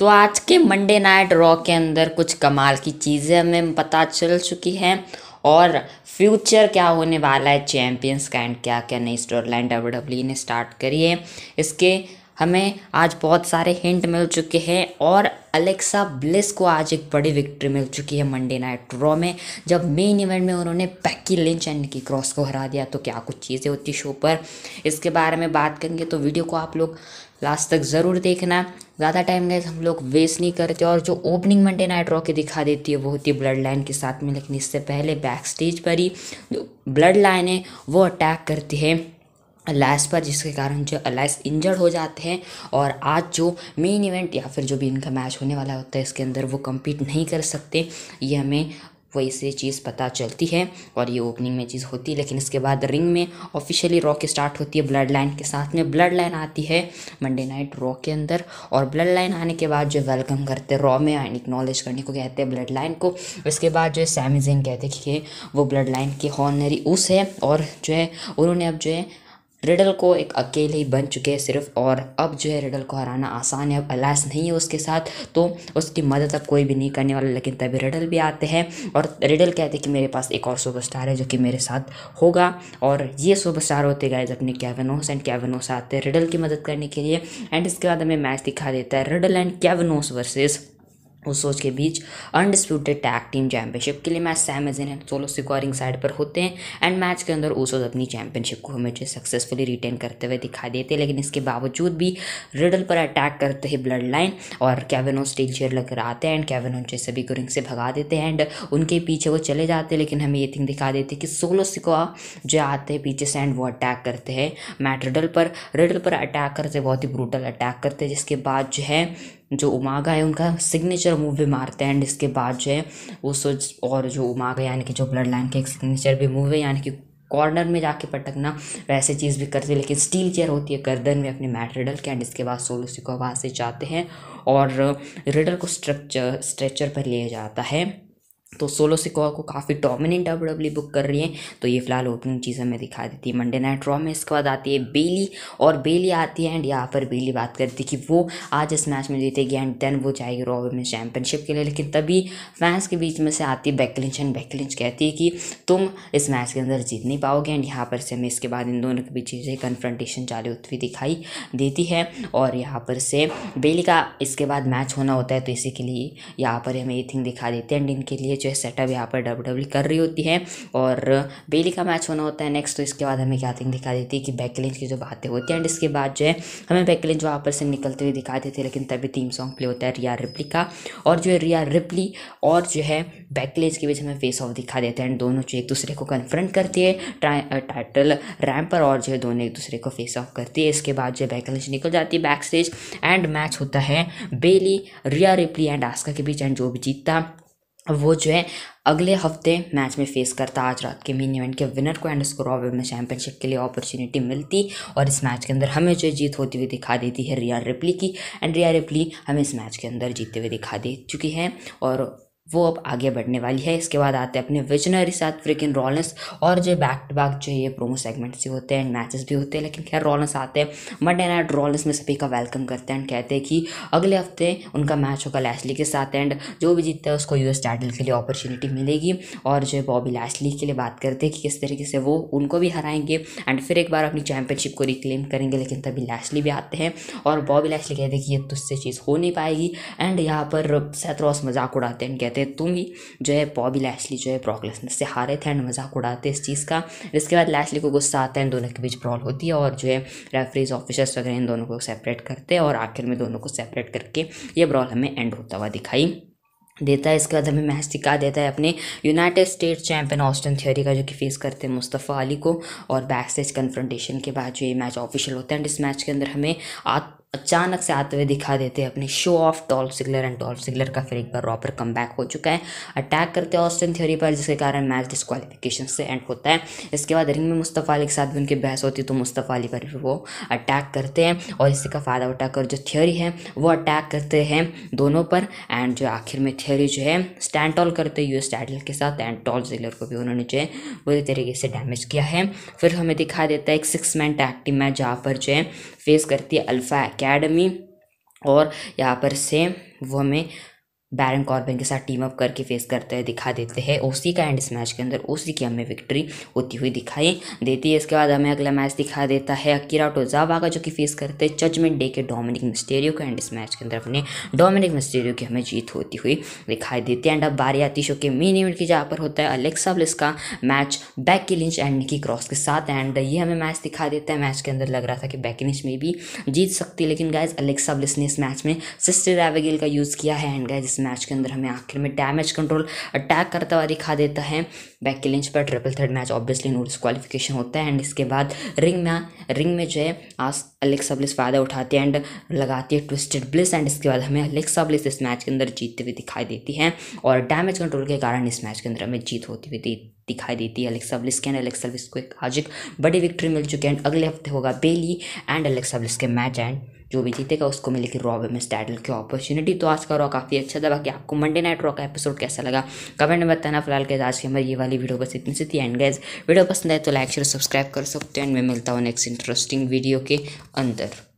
तो आज के मंडे नाइट रॉ के अंदर कुछ कमाल की चीज़ें हमें पता चल चुकी हैं और फ्यूचर क्या होने वाला है चैम्पियंस का एंड क्या क्या नई स्टोर लाइन डब्ल्यू डब्ल्यू ने स्टार्ट करी है इसके हमें आज बहुत सारे हिंट मिल चुके हैं और अलेक्सा ब्लिस को आज एक बड़ी विक्ट्री मिल चुकी है मंडे नाइट रॉ में जब मेन इवेंट में उन्होंने पैकी लिंच एंड की क्रॉस को हरा दिया तो क्या कुछ चीज़ें होती शो पर इसके बारे में बात करेंगे तो वीडियो को आप लोग लास्ट तक ज़रूर देखना ज़्यादा टाइम गए हम लोग वेस्ट नहीं करते और जो ओपनिंग मंडे नाइट रॉ की दिखा देती है वो होती है ब्लड लाइन के साथ में लेकिन इससे पहले बैक स्टेज पर ही जो ब्लड लाइन है वो अटैक करती है अलाइस पर जिसके कारण जो अलाइस इंजर्ड हो जाते हैं और आज जो मेन इवेंट या फिर जो भी इनका मैच होने वाला होता है इसके अंदर वो कम्पीट नहीं कर सकते ये हमें वही से चीज़ पता चलती है और ये ओपनिंग में चीज़ होती है लेकिन इसके बाद रिंग में ऑफिशियली रॉक स्टार्ट होती है ब्लड लाइन के साथ में ब्लड लाइन आती है मंडे नाइट रॉ के अंदर और ब्लड लाइन आने के बाद जो वेलकम करते हैं रॉ में एंड इक्नॉलेज करने को कहते हैं ब्लड लाइन को इसके बाद जो है सैमिजेन कहते हैं कि वो ब्लड लाइन की हॉनरी उस है और जो है उन्होंने अब जो है रिडल को एक अकेले ही बन चुके हैं सिर्फ और अब जो है रिडल को हराना आसान है अब अलास नहीं है उसके साथ तो उसकी मदद अब कोई भी नहीं करने वाला लेकिन तभी रिडल भी आते हैं और रिडल कहते हैं कि मेरे पास एक और सुपरस्टार है जो कि मेरे साथ होगा और ये सुपरस्टार होते गए अपने कैवनोस एंड कैवनोस आते हैं रिडल की मदद करने के लिए एंड इसके बाद हमें मैच दिखा देता है रिडल एंड कैवनोस वर्सेज़ उस सोच के बीच अनडिस्प्यूटेड टैग टीम चैंपियनशिप के लिए मैच सैम एजेन सोलो सिकोरिंग साइड पर होते हैं एंड मैच के अंदर ओसोज अपनी चैंपियनशिप को हमें सक्सेसफुली रिटेन करते हुए दिखाई देते हैं लेकिन इसके बावजूद भी रिडल पर अटैक करते हैं ब्लड लाइन और कैवेनो स्टील चेयर लगकर आते हैं एंड कैवेनो जैसे भी रिंग से भगा देते हैं एंड उनके पीछे वो चले जाते हैं लेकिन हमें ये थिंग दिखा देते हैं कि सोलो सिकोआ जो आते हैं पीछे से एंड वो अटैक करते हैं मैट रिडल पर रिडल पर अटैक करते बहुत ही ब्रूटल अटैक करते हैं जिसके बाद जो है जो उमागा है उनका सिग्नेचर मूव भी मारते हैं एंड इसके बाद जो है वो सोच और जो उमागा यानी कि जो ब्लड लाइन के एक सिग्नेचर भी मूव है यानी कि कॉर्नर में जाके पटकना वैसे चीज़ भी करते हैं लेकिन स्टील चेयर होती है गर्दन में अपने मैट रिडल के एंड इसके बाद सोलो सिको वहाँ से जाते हैं और रिडल को स्ट्रक्चर स्ट्रेचर पर लिया जाता है तो सोलो सिकोआ को काफ़ी डोमिनेंट डब्ल्यू डब्ल्यू बुक कर रही है तो ये फिलहाल ओपनिंग चीज़ हमें दिखा देती है मंडे नाइट रॉ में इसके बाद आती है बेली और बेली आती है एंड यहाँ पर बेली बात करती है कि वो आज इस मैच में जीतेगी एंड देन वो जाएगी रॉ में चैंपियनशिप के लिए लेकिन तभी फैंस के बीच में से आती है बैकलिंच एंड बैकलिंच कहती है कि तुम इस मैच के अंदर जीत नहीं पाओगे एंड यहाँ पर से हमें इसके बाद इन दोनों के बीच से कन्फ्रंटेशन चालू होती हुई दिखाई देती है और यहाँ पर से बेली का इसके बाद मैच होना होता है तो इसी के लिए यहाँ पर हमें ये थिंग दिखा देती है एंड इनके लिए जो है सेटअप यहाँ पर डब्ल्यू डब्ल्यू कर रही होती है और बेली का मैच होना होता है नेक्स्ट तो इसके बाद हमें क्या दिखा देती है कि बैकलेंज की जो बातें होती हैं एंड इसके बाद जो है हमें बैकलेंज वहाँ पर से निकलते हुए दिखा देते लेकिन तभी थीम सॉन्ग प्ले होता है रिया रिप्ली का और जो है रिया रिप्ली और जो है बैकलेंज के बीच हमें फेस ऑफ दिखा देते हैं एंड दोनों जो एक दूसरे को कन्फ्रंट करती है टाइटल रैम पर और जो है दोनों एक दूसरे को फेस ऑफ करती है इसके बाद जो है बैकलेंज निकल जाती है बैक स्टेज एंड मैच होता है Bayley Rhea Ripley and Asuka के बीच एंड जो भी जीतता वो जो है अगले हफ्ते मैच में फेस करता आज रात के मेन इवेंट के विनर को एंड स्कोर ऑफ में चैंपियनशिप के लिए अपॉर्चुनिटी मिलती और इस मैच के अंदर हमें जो जीत होती हुई दिखा देती है रिया रिप्ली की एंड रिया रिप्ली हमें इस मैच के अंदर जीतते हुए दिखा दे चुकी है और वो अब आगे बढ़ने वाली है इसके बाद आते हैं अपने विजनरी साथ फ्रिकिन रॉलेंस और जो बैक टू बैक जो ये प्रोमो सेगमेंट्स भी होते हैं मैचेस भी होते हैं लेकिन खैर रॉलेंस आते हैं मंडे नाइट रॉलेंस में सभी का वेलकम करते हैं एंड कहते हैं कि अगले हफ्ते उनका मैच होगा लैसली के साथ एंड जो भी जीतता है उसको एस टाइटल के लिए अपॉर्चुनिटी मिलेगी और जो बॉबी लैसली के लिए बात करते हैं कि किस तरीके से वो उनको भी हराएंगे एंड फिर एक बार अपनी चैंपियनशिप को रिक्लेम करेंगे लेकिन तभी लैसली भी आते हैं और बॉबी लैसली कहते हैं कि ये तुझसे चीज़ हो नहीं पाएगी एंड यहाँ पर सैतरोस मजाक उड़ाते हैं कहते हैं थे तुम ही जो है बॉबी लैशली जो है ब्रॉक लेसनर से हारे थे एंड मजाक उड़ाते इस चीज़ का इसके बाद लैशली को गुस्सा आता है इन दोनों के बीच ब्रॉल होती है और जो है रेफरीज ऑफिसर्स वगैरह इन दोनों को सेपरेट करते हैं और आखिर में दोनों को सेपरेट करके ये ब्रॉल हमें एंड होता हुआ दिखाई देता है इसके बाद हमें मैच दिखा देता है अपने United State champion Austin Theory का जो कि फेस करते हैं मुस्तफ़ा अली को और बैक स्टेज कन्फ्रंटेशन के बाद जो ये मैच ऑफिशियल होता है एंड इस मैच के अंदर हमें आत अचानक से आते हुए दिखा देते हैं अपने शो ऑफ टॉल सिगलर एंड टॉल सिगलर का फिर एक बार रॉपर कम बैक हो चुका है अटैक करते हैं ऑस्टिन थ्योरी पर जिसके कारण मैच डिस्कालिफिकेशन से एंड होता है इसके बाद रिंग में मुस्तफ़ा अली के साथ भी उनकी बहस होती है तो मुस्तफ़ा अली पर वो अटैक करते हैं और इसी का फायदा उठाकर जो थ्योरी है वो अटैक करते हैं दोनों पर एंड जो आखिर में थ्योरी जो है स्टैंड टॉल करते हैं यूएस टाइटल के साथ एंड टॉल सिगलर को भी उन्होंने जो है बुरी तरीके से डैमेज किया है फिर हमें दिखा देता है एक सिक्स मैन टैक्टिव मैच जहाँ पर जो है फेस करती है अल्फा अकेडमी और यहाँ पर सेम वो हमें बैरन कॉर्बिन के साथ टीम अप करके फेस करते हुए दिखा देते हैं ओसी का एंड इस मैच के अंदर ओसी की हमें विक्ट्री होती हुई दिखाई देती है इसके बाद हमें अगला मैच दिखा देता है अकीरा टोजावा का जो कि फेस करते हैं जजमेंट डे के डोमिनिक मिस्टेरियो का एंड इस मैच के अंदर अपने डोमिनिक मिस्टेरियो की हमें जीत होती हुई दिखाई देती है एंड अब बारी आती शो के मेन इवेंट की जहाँ पर होता है अलेक्सा ब्लिस का मैच बैक की लिंच एंड निकी क्रॉस के साथ एंड ये हमें मैच दिखा देता है मैच के अंदर लग रहा था कि बैक लिंच में भी जीत सकती है लेकिन गायज अलेक्सा ब्लिस ने इस मैच में सिस्टर एवेगिल का यूज़ किया है एंड गाइज मैच के अंदर हमें आखिर में डैमेज कंट्रोल अटैक करता हुआ दिखा देता है बैक के लिंच पर triple threat match obviously no disqualification होता है एंड इसके बाद रिंग में रिंग में जो है आज अलेक्स ब्लिस फ़ायदा उठाती है एंड लगाती है ट्विस्टेड ब्लिस एंड इसके बाद हमें अलेक्स ब्लिस इस मैच के अंदर जीतते हुए दिखाई देती है और डैमेज कंट्रोल के कारण इस मैच के अंदर हमें जीत होती हुई दिखाई देती है अलेक्सा ब्लिस के एंड अलेक्सा ब्लिस को एक आज एक बड़ी विक्ट्री मिल चुकी है एंड अगले हफ्ते होगा बेली एंड अलेक्सा ब्लिस के मैच एंड जो भी जीतेगा उसको मिलेगी रॉबे में टाइटल की अपॉर्चुनिटी तो आज का रॉ काफ़ी अच्छा था बाकी आपको मंडे नाइट रॉ का एपिसोड कैसा लगा कमेंट में बताना फिलहाल के आज की हमारी ये वाली वीडियो बस इतनी सी थी एंड गैस वीडियो पसंद आए तो लाइक शेयर सब्सक्राइब कर सकते हैं एंड मैं मिलता हूँ नेक्स्ट इंटरेस्टिंग वीडियो के अंदर